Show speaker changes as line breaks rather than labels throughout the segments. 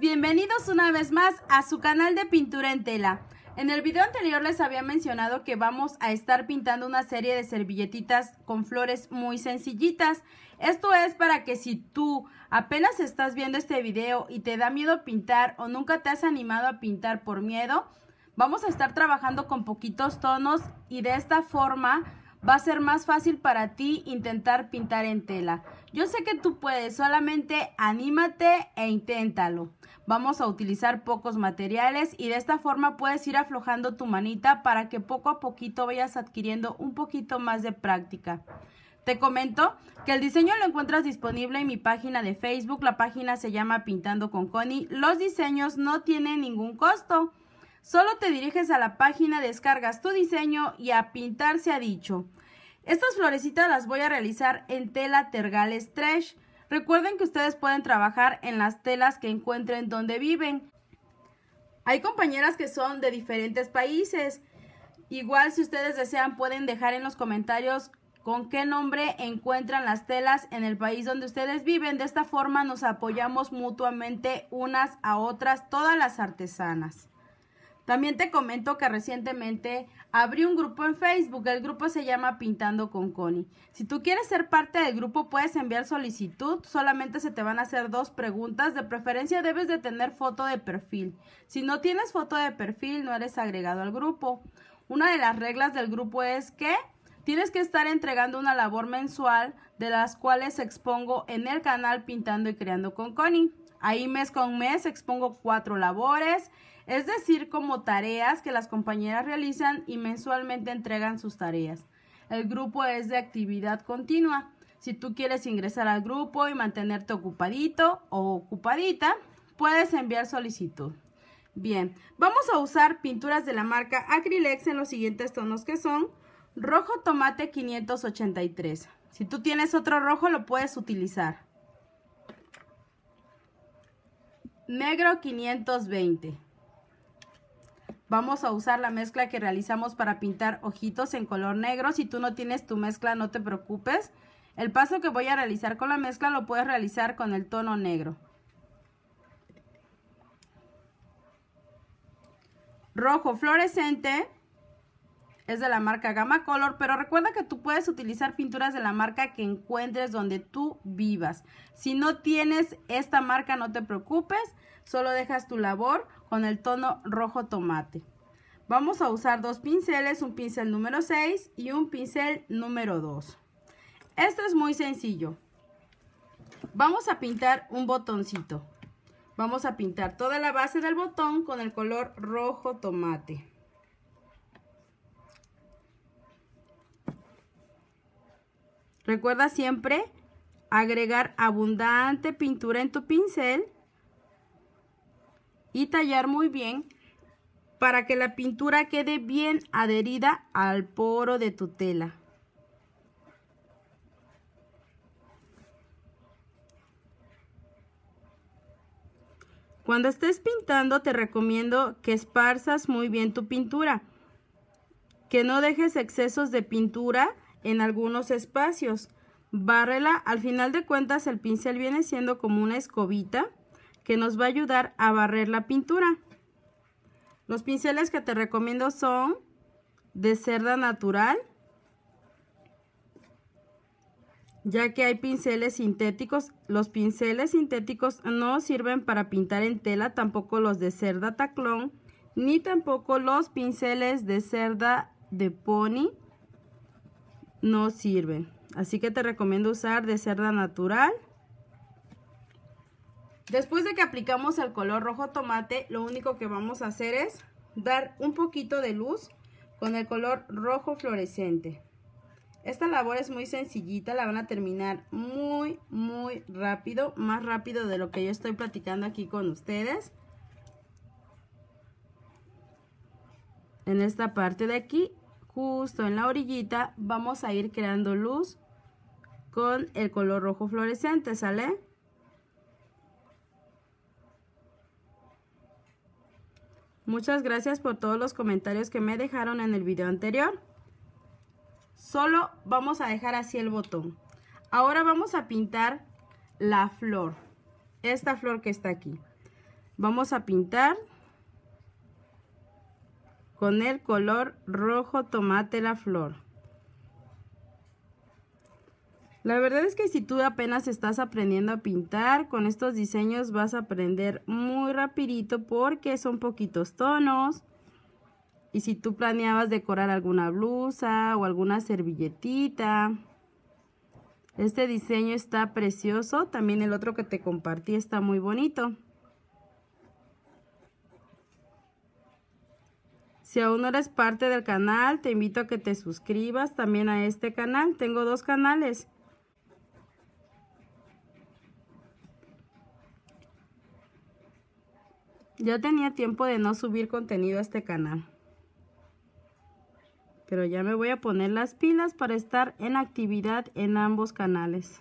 bienvenidos una vez más a su canal de pintura en tela. En el video anterior les había mencionado que vamos a estar pintando una serie de servilletitas con flores muy sencillitas. Esto es para que si tú apenas estás viendo este video y te da miedo pintar o nunca te has animado a pintar por miedo, vamos a estar trabajando con poquitos tonos y de esta forma va a ser más fácil para ti intentar pintar en tela. Yo sé que tú puedes, solamente anímate e inténtalo. Vamos a utilizar pocos materiales y de esta forma puedes ir aflojando tu manita para que poco a poquito vayas adquiriendo un poquito más de práctica. Te comento que el diseño lo encuentras disponible en mi página de Facebook. La página se llama Pintando con Connie. Los diseños no tienen ningún costo. Solo te diriges a la página, descargas tu diseño y a pintar se ha dicho. Estas florecitas las voy a realizar en tela tergal stretch. Recuerden que ustedes pueden trabajar en las telas que encuentren donde viven. Hay compañeras que son de diferentes países. Igual si ustedes desean pueden dejar en los comentarios con qué nombre encuentran las telas en el país donde ustedes viven. De esta forma nos apoyamos mutuamente unas a otras, todas las artesanas. También te comento que recientemente abrí un grupo en Facebook. El grupo se llama Pintando con Connie. Si tú quieres ser parte del grupo, puedes enviar solicitud. Solamente se te van a hacer dos preguntas. De preferencia debes de tener foto de perfil. Si no tienes foto de perfil, no eres agregado al grupo. Una de las reglas del grupo es que tienes que estar entregando una labor mensual de las cuales expongo en el canal Pintando y Creando con Connie. Ahí mes con mes expongo cuatro labores, es decir, como tareas que las compañeras realizan y mensualmente entregan sus tareas. El grupo es de actividad continua. Si tú quieres ingresar al grupo y mantenerte ocupadito o ocupadita, puedes enviar solicitud. Bien, vamos a usar pinturas de la marca Acrylex en los siguientes tonos que son rojo tomate 583. Si tú tienes otro rojo lo puedes utilizar. negro 520. Vamos a usar la mezcla que realizamos para pintar ojitos en color negro. Si tú no tienes tu mezcla, no te preocupes. El paso que voy a realizar con la mezcla lo puedes realizar con el tono negro. Rojo fluorescente es de la marca Gamma Color, pero recuerda que tú puedes utilizar pinturas de la marca que encuentres donde tú vivas. Si no tienes esta marca, no te preocupes, solo dejas tu labor con el tono rojo tomate. Vamos a usar dos pinceles, un pincel número 6 y un pincel número 2. Esto es muy sencillo. Vamos a pintar un botoncito. Vamos a pintar toda la base del botón con el color rojo tomate. Recuerda siempre agregar abundante pintura en tu pincel y tallar muy bien para que la pintura quede bien adherida al poro de tu tela. Cuando estés pintando te recomiendo que esparzas muy bien tu pintura, que no dejes excesos de pintura en algunos espacios. Bárrela, al final de cuentas el pincel viene siendo como una escobita que nos va a ayudar a barrer la pintura. Los pinceles que te recomiendo son de cerda natural, ya que hay pinceles sintéticos. Los pinceles sintéticos no sirven para pintar en tela, tampoco los de cerda taclón, ni tampoco los pinceles de cerda de pony no sirve Así que te recomiendo usar de cerda natural. Después de que aplicamos el color rojo tomate, lo único que vamos a hacer es dar un poquito de luz con el color rojo fluorescente. Esta labor es muy sencillita, la van a terminar muy, muy rápido, más rápido de lo que yo estoy platicando aquí con ustedes. En esta parte de aquí justo en la orillita vamos a ir creando luz con el color rojo fluorescente, ¿sale? Muchas gracias por todos los comentarios que me dejaron en el video anterior. Solo vamos a dejar así el botón. Ahora vamos a pintar la flor. Esta flor que está aquí. Vamos a pintar con el color rojo tomate la flor. La verdad es que si tú apenas estás aprendiendo a pintar, con estos diseños vas a aprender muy rapidito porque son poquitos tonos. Y si tú planeabas decorar alguna blusa o alguna servilletita, este diseño está precioso. También el otro que te compartí está muy bonito. Si aún no eres parte del canal, te invito a que te suscribas también a este canal. Tengo dos canales. Ya tenía tiempo de no subir contenido a este canal. Pero ya me voy a poner las pilas para estar en actividad en ambos canales.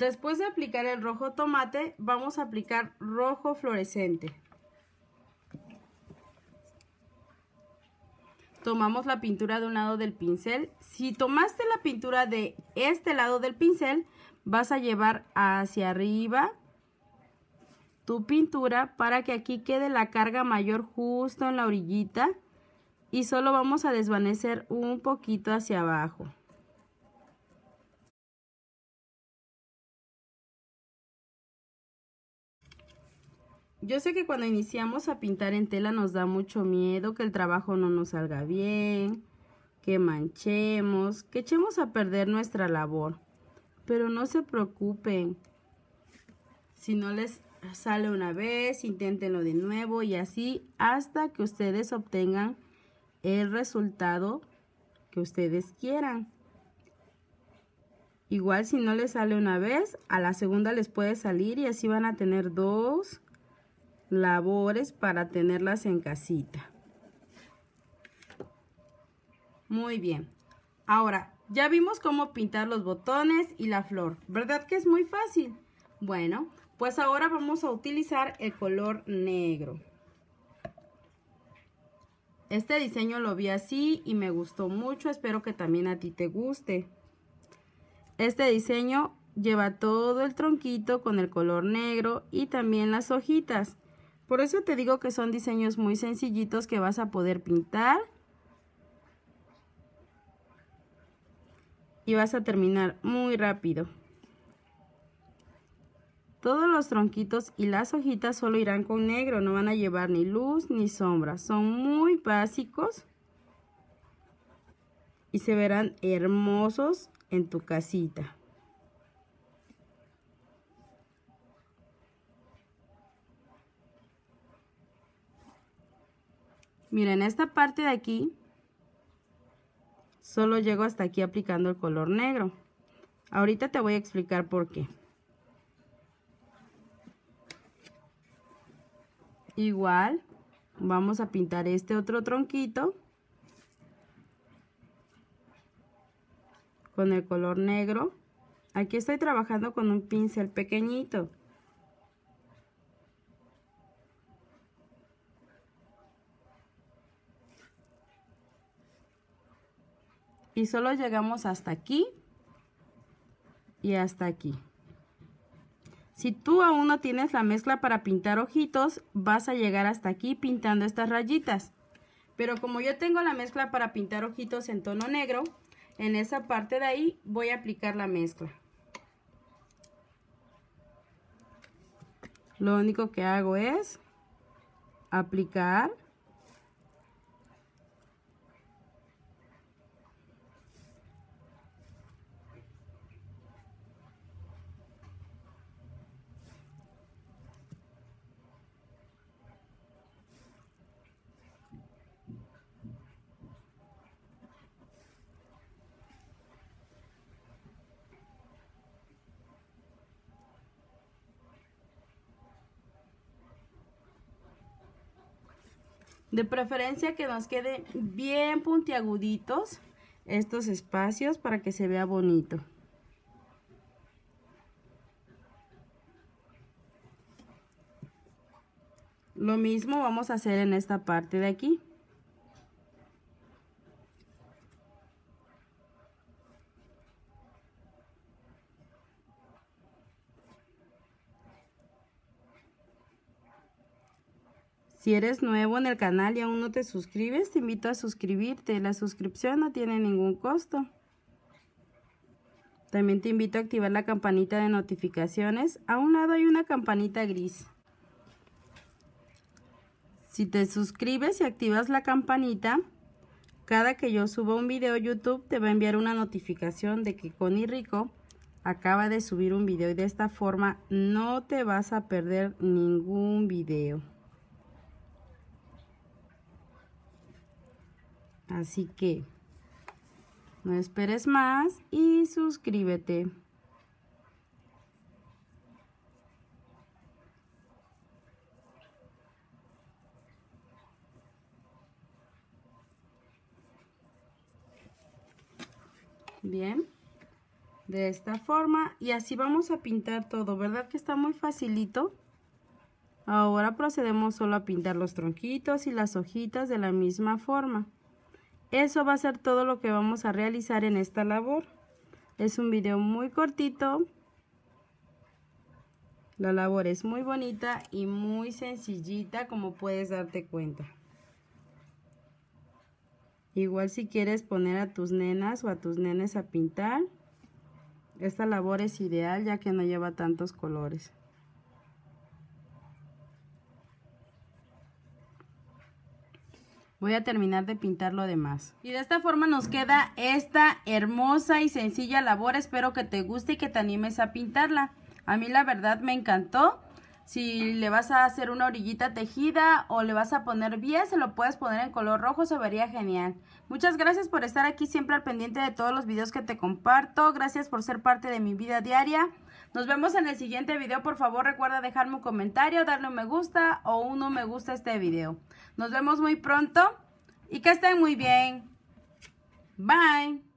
Después de aplicar el rojo tomate, vamos a aplicar rojo fluorescente. Tomamos la pintura de un lado del pincel. Si tomaste la pintura de este lado del pincel, vas a llevar hacia arriba tu pintura para que aquí quede la carga mayor justo en la orillita y solo vamos a desvanecer un poquito hacia abajo. Yo sé que cuando iniciamos a pintar en tela nos da mucho miedo que el trabajo no nos salga bien, que manchemos, que echemos a perder nuestra labor. Pero no se preocupen. Si no les sale una vez, inténtenlo de nuevo y así hasta que ustedes obtengan el resultado que ustedes quieran. Igual si no les sale una vez, a la segunda les puede salir y así van a tener dos labores para tenerlas en casita. Muy bien. Ahora, ya vimos cómo pintar los botones y la flor. ¿Verdad que es muy fácil? Bueno, pues ahora vamos a utilizar el color negro. Este diseño lo vi así y me gustó mucho. Espero que también a ti te guste. Este diseño lleva todo el tronquito con el color negro y también las hojitas. Por eso te digo que son diseños muy sencillitos que vas a poder pintar. Y vas a terminar muy rápido. Todos los tronquitos y las hojitas solo irán con negro, no van a llevar ni luz ni sombra. Son muy básicos y se verán hermosos en tu casita. Miren, esta parte de aquí, solo llego hasta aquí aplicando el color negro. Ahorita te voy a explicar por qué. Igual, vamos a pintar este otro tronquito con el color negro. Aquí estoy trabajando con un pincel pequeñito. y solo llegamos hasta aquí y hasta aquí. Si tú aún no tienes la mezcla para pintar ojitos, vas a llegar hasta aquí pintando estas rayitas. Pero como yo tengo la mezcla para pintar ojitos en tono negro, en esa parte de ahí voy a aplicar la mezcla. Lo único que hago es aplicar De preferencia que nos queden bien puntiaguditos estos espacios para que se vea bonito. Lo mismo vamos a hacer en esta parte de aquí. Si eres nuevo en el canal y aún no te suscribes, te invito a suscribirte. La suscripción no tiene ningún costo. También te invito a activar la campanita de notificaciones. A un lado hay una campanita gris. Si te suscribes y activas la campanita, cada que yo suba un video YouTube te va a enviar una notificación de que Connie Rico acaba de subir un video y de esta forma no te vas a perder ningún video. Así que no esperes más y suscríbete. Bien, de esta forma y así vamos a pintar todo, ¿verdad que está muy facilito? Ahora procedemos solo a pintar los tronquitos y las hojitas de la misma forma. Eso va a ser todo lo que vamos a realizar en esta labor. Es un video muy cortito. La labor es muy bonita y muy sencillita como puedes darte cuenta. Igual si quieres poner a tus nenas o a tus nenes a pintar, esta labor es ideal ya que no lleva tantos colores. Voy a terminar de pintar lo demás. Y de esta forma nos queda esta hermosa y sencilla labor. Espero que te guste y que te animes a pintarla. A mí la verdad me encantó. Si le vas a hacer una orillita tejida o le vas a poner bien, se lo puedes poner en color rojo, se vería genial. Muchas gracias por estar aquí siempre al pendiente de todos los videos que te comparto. Gracias por ser parte de mi vida diaria. Nos vemos en el siguiente video. Por favor, recuerda dejarme un comentario, darle un me gusta o un no me gusta este video. Nos vemos muy pronto y que estén muy bien. Bye.